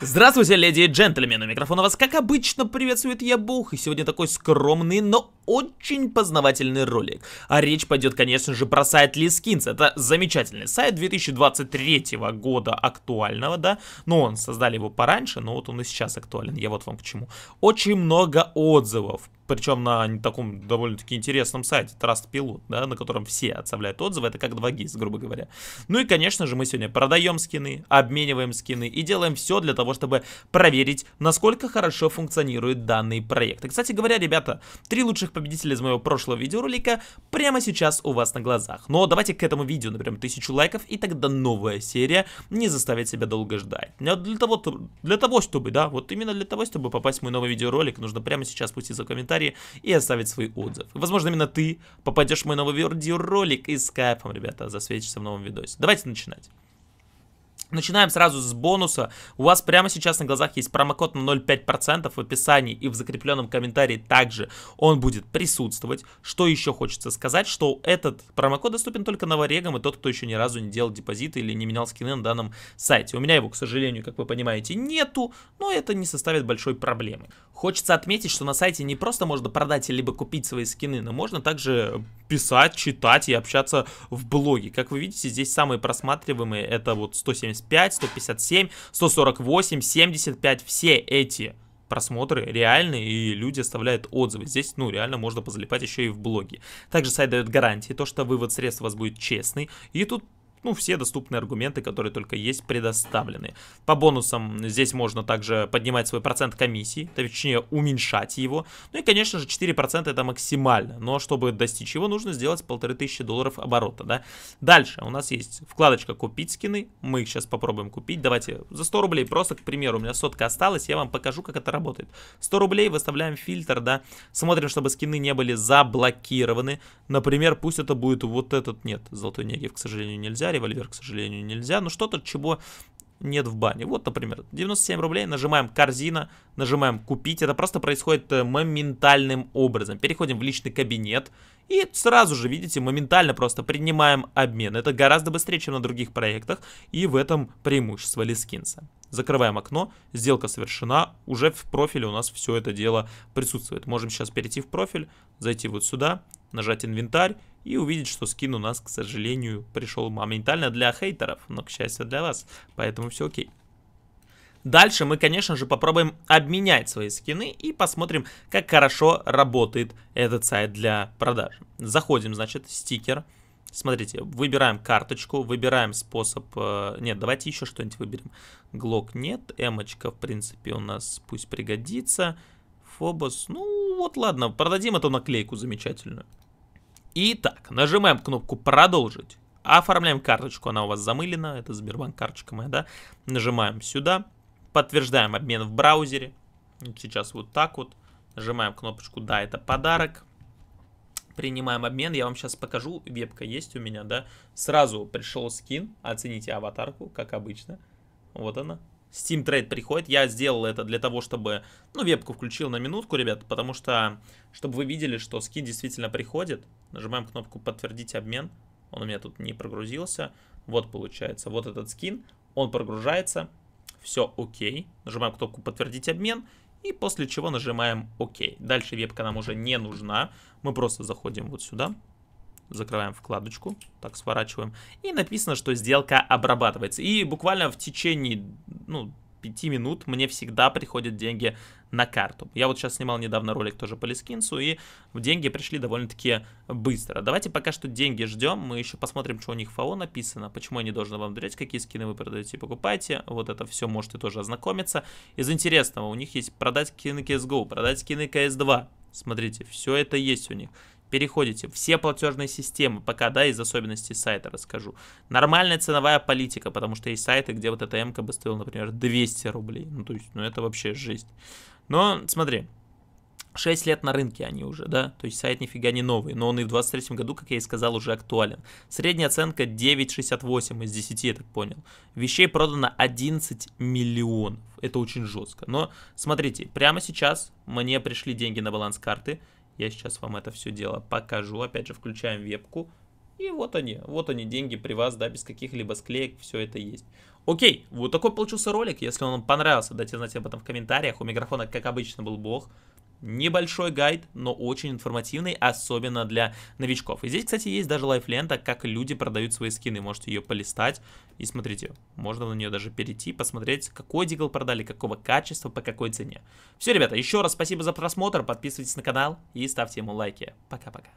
Здравствуйте, леди и джентльмены, микрофон у вас, как обычно, приветствует я, Бог, и сегодня такой скромный, но очень познавательный ролик. А речь пойдет, конечно же, про сайт Лискинс, это замечательный сайт 2023 года актуального, да, ну, он создали его пораньше, но вот он и сейчас актуален, я вот вам к чему. Очень много отзывов, причем на таком довольно-таки интересном сайте Trustpilot, да, на котором все отставляют отзывы, это как 2GIS, грубо говоря. Ну и, конечно же, мы сегодня продаем скины, обмениваем скины и делаем все для того, чтобы проверить, насколько хорошо функционирует данный проект. И, кстати говоря, ребята, три лучших победителя из моего прошлого видеоролика прямо сейчас у вас на глазах. Но давайте к этому видео наберем тысячу лайков, и тогда новая серия не заставит себя долго ждать. Но для того, для того чтобы, да, вот именно для того, чтобы попасть в мой новый видеоролик, нужно прямо сейчас пустить за комментарий, комментарии и оставить свой отзыв. возможно, именно ты попадешь в мой новый видеоролик и с кайфом, ребята, засветишься в новом видосе. Давайте начинать. Начинаем сразу с бонуса. У вас прямо сейчас на глазах есть промокод на 0,5% в описании и в закрепленном комментарии также он будет присутствовать. Что еще хочется сказать, что этот промокод доступен только новорегам и тот, кто еще ни разу не делал депозиты или не менял скины на данном сайте. У меня его, к сожалению, как вы понимаете, нету, но это не составит большой проблемы. Хочется отметить, что на сайте не просто можно продать либо купить свои скины, но можно также писать, читать и общаться в блоге. Как вы видите, здесь самые просматриваемые это вот 175, 157, 148, 75, все эти просмотры реальные, и люди оставляют отзывы. Здесь, ну, реально можно позалипать еще и в блоге. Также сайт дает гарантии, то, что вывод средств у вас будет честный. И тут ну, все доступные аргументы, которые только есть, предоставлены. По бонусам здесь можно также поднимать свой процент комиссии, точнее уменьшать его. Ну и, конечно же, 4% это максимально, но чтобы достичь его, нужно сделать 1500 долларов оборота, да. Дальше у нас есть вкладочка «Купить скины», мы их сейчас попробуем купить. Давайте за 100 рублей, просто, к примеру, у меня сотка осталась, я вам покажу, как это работает. 100 рублей выставляем фильтр, да, смотрим, чтобы скины не были заблокированы. Например, пусть это будет вот этот, нет, золотой негив, к сожалению, нельзя револьвер, к сожалению, нельзя, но что-то, чего нет в бане. Вот, например, 97 рублей, нажимаем корзина, нажимаем купить. Это просто происходит э, моментальным образом. Переходим в личный кабинет и сразу же, видите, моментально просто принимаем обмен. Это гораздо быстрее, чем на других проектах и в этом преимущество Лискинса. Закрываем окно, сделка совершена, уже в профиле у нас все это дело присутствует. Можем сейчас перейти в профиль, зайти вот сюда, нажать инвентарь и увидеть, что скин у нас, к сожалению, пришел моментально для хейтеров, но, к счастью, для вас, поэтому все окей. Дальше мы, конечно же, попробуем обменять свои скины и посмотрим, как хорошо работает этот сайт для продаж. Заходим, значит, стикер. Смотрите, выбираем карточку, выбираем способ... Э, нет, давайте еще что-нибудь выберем. Глок нет, эмочка, в принципе, у нас пусть пригодится. Фобос, ну вот ладно, продадим эту наклейку замечательную. Итак, нажимаем кнопку «Продолжить». Оформляем карточку, она у вас замылена, это Сбербанк карточка моя, да? Нажимаем сюда, подтверждаем обмен в браузере. Сейчас вот так вот. Нажимаем кнопочку «Да, это подарок». Принимаем обмен. Я вам сейчас покажу, вебка есть у меня, да? Сразу пришел скин, оцените аватарку, как обычно. Вот она, Steam Trade приходит. Я сделал это для того, чтобы... Ну, вебку включил на минутку, ребят, потому что... Чтобы вы видели, что скин действительно приходит. Нажимаем кнопку «Подтвердить обмен». Он у меня тут не прогрузился. Вот получается. Вот этот скин. Он прогружается. Все окей. Нажимаем кнопку «Подтвердить обмен». И после чего нажимаем «Ок». Дальше вебка нам уже не нужна. Мы просто заходим вот сюда закрываем вкладочку, так сворачиваем, и написано, что сделка обрабатывается. И буквально в течение, ну, 5 минут мне всегда приходят деньги на карту. Я вот сейчас снимал недавно ролик тоже по Лискинсу, и деньги пришли довольно-таки быстро. Давайте пока что деньги ждем, мы еще посмотрим, что у них в ФАО написано, почему я не должен вам доверять, какие скины вы продаете и покупаете. Вот это все можете тоже ознакомиться. Из интересного, у них есть продать скины CSGO, продать скины CS2. Смотрите, все это есть у них переходите, все платежные системы, пока, да, из особенностей сайта расскажу. Нормальная ценовая политика, потому что есть сайты, где вот эта м бы стоила, например, 200 рублей. Ну, то есть, ну, это вообще жесть. Но, смотри, 6 лет на рынке они уже, да, то есть сайт нифига не новый, но он и в 23 году, как я и сказал, уже актуален. Средняя оценка 9,68 из 10, я так понял. Вещей продано 11 миллионов, это очень жестко. Но смотрите, прямо сейчас мне пришли деньги на баланс карты, я сейчас вам это все дело покажу. Опять же, включаем вебку. И вот они, вот они деньги при вас, да, без каких-либо склеек, все это есть. Окей, вот такой получился ролик. Если он вам понравился, дайте знать об этом в комментариях. У микрофона, как обычно, был Бог. Небольшой гайд, но очень информативный, особенно для новичков. И здесь, кстати, есть даже лайфлента, как люди продают свои скины. Можете ее полистать и смотрите. Можно на нее даже перейти, посмотреть, какой дигл продали, какого качества, по какой цене. Все, ребята, еще раз спасибо за просмотр, подписывайтесь на канал и ставьте ему лайки. Пока-пока.